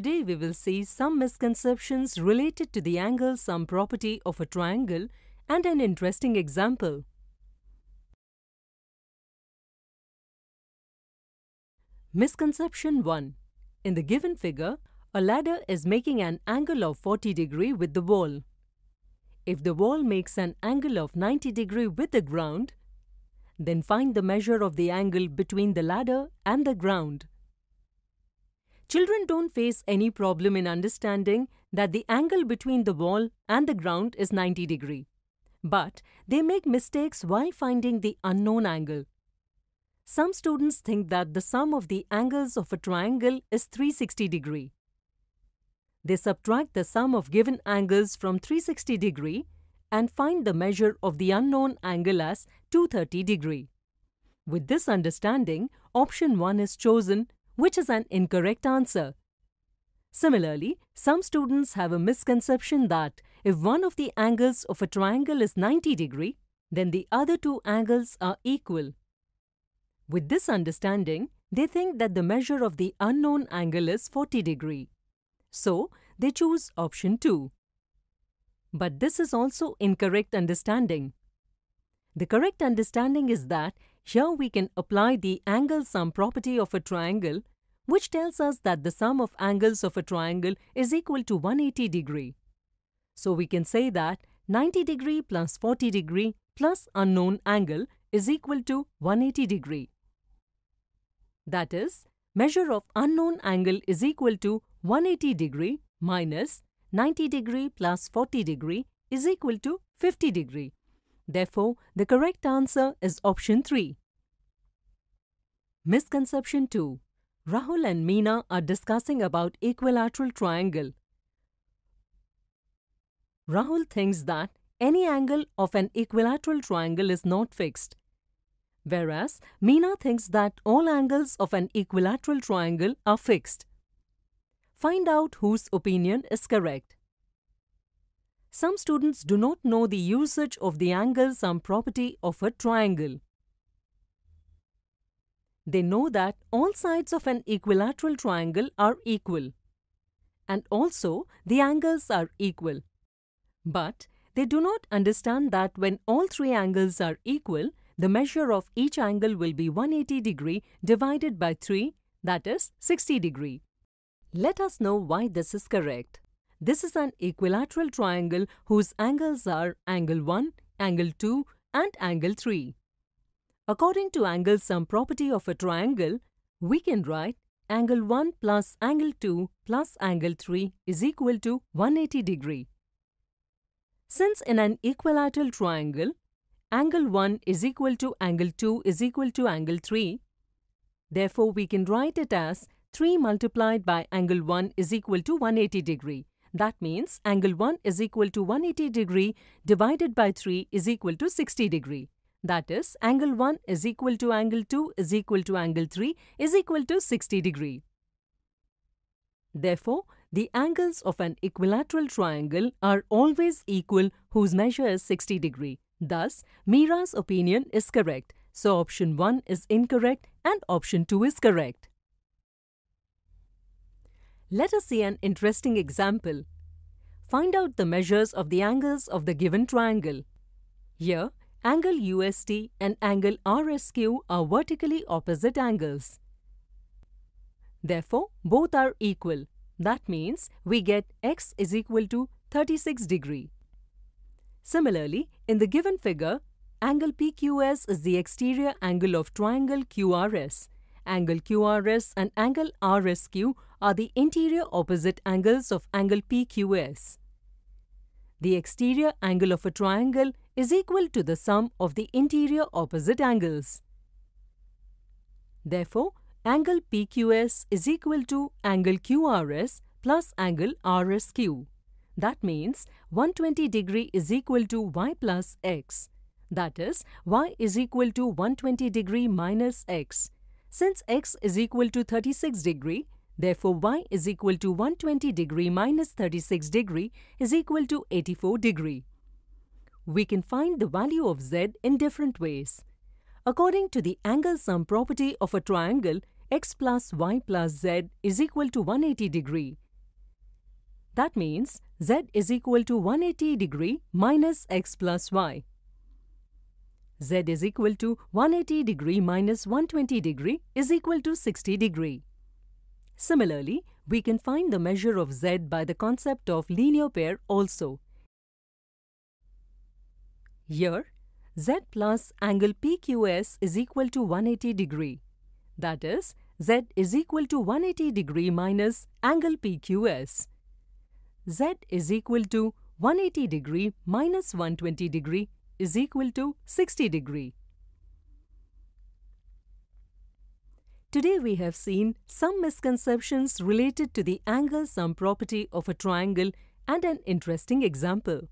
Today we will see some misconceptions related to the angle sum property of a triangle and an interesting example. Misconception 1. In the given figure, a ladder is making an angle of 40 degree with the wall. If the wall makes an angle of 90 degree with the ground, then find the measure of the angle between the ladder and the ground. Children don't face any problem in understanding that the angle between the wall and the ground is 90 degree. But they make mistakes while finding the unknown angle. Some students think that the sum of the angles of a triangle is 360 degree. They subtract the sum of given angles from 360 degree and find the measure of the unknown angle as 230 degree. With this understanding, option 1 is chosen which is an incorrect answer. Similarly, some students have a misconception that if one of the angles of a triangle is 90 degree, then the other two angles are equal. With this understanding, they think that the measure of the unknown angle is 40 degree. So, they choose option 2. But this is also incorrect understanding. The correct understanding is that here we can apply the angle sum property of a triangle which tells us that the sum of angles of a triangle is equal to 180 degree. So we can say that 90 degree plus 40 degree plus unknown angle is equal to 180 degree. That is, measure of unknown angle is equal to 180 degree minus 90 degree plus 40 degree is equal to 50 degree. Therefore, the correct answer is option 3. Misconception 2. Rahul and Meena are discussing about equilateral triangle. Rahul thinks that any angle of an equilateral triangle is not fixed. Whereas, Meena thinks that all angles of an equilateral triangle are fixed. Find out whose opinion is correct some students do not know the usage of the angle sum property of a triangle. They know that all sides of an equilateral triangle are equal and also the angles are equal. But they do not understand that when all three angles are equal, the measure of each angle will be 180 degree divided by 3 that is 60 degree. Let us know why this is correct. This is an equilateral triangle whose angles are angle 1, angle 2 and angle 3. According to angle sum property of a triangle, we can write angle 1 plus angle 2 plus angle 3 is equal to 180 degree. Since in an equilateral triangle, angle 1 is equal to angle 2 is equal to angle 3, therefore we can write it as 3 multiplied by angle 1 is equal to 180 degree. That means angle 1 is equal to 180 degree divided by 3 is equal to 60 degree. That is, angle 1 is equal to angle 2 is equal to angle 3 is equal to 60 degree. Therefore, the angles of an equilateral triangle are always equal whose measure is 60 degree. Thus, Mira's opinion is correct. So option 1 is incorrect and option 2 is correct. Let us see an interesting example. Find out the measures of the angles of the given triangle. Here, angle UST and angle RSQ are vertically opposite angles. Therefore, both are equal. That means we get x is equal to 36 degree. Similarly, in the given figure, angle PQS is the exterior angle of triangle QRS Angle QRS and angle RSQ are the interior opposite angles of angle PQS. The exterior angle of a triangle is equal to the sum of the interior opposite angles. Therefore, angle PQS is equal to angle QRS plus angle RSQ. That means 120 degree is equal to y plus x. That is, y is equal to 120 degree minus x. Since x is equal to 36 degree, therefore y is equal to 120 degree minus 36 degree is equal to 84 degree. We can find the value of z in different ways. According to the angle sum property of a triangle, x plus y plus z is equal to 180 degree. That means z is equal to 180 degree minus x plus y. Z is equal to 180 degree minus 120 degree is equal to 60 degree. Similarly, we can find the measure of Z by the concept of linear pair also. Here, Z plus angle PQS is equal to 180 degree. That is, Z is equal to 180 degree minus angle PQS. Z is equal to 180 degree minus 120 degree is equal to 60 degree. Today we have seen some misconceptions related to the angle sum property of a triangle and an interesting example.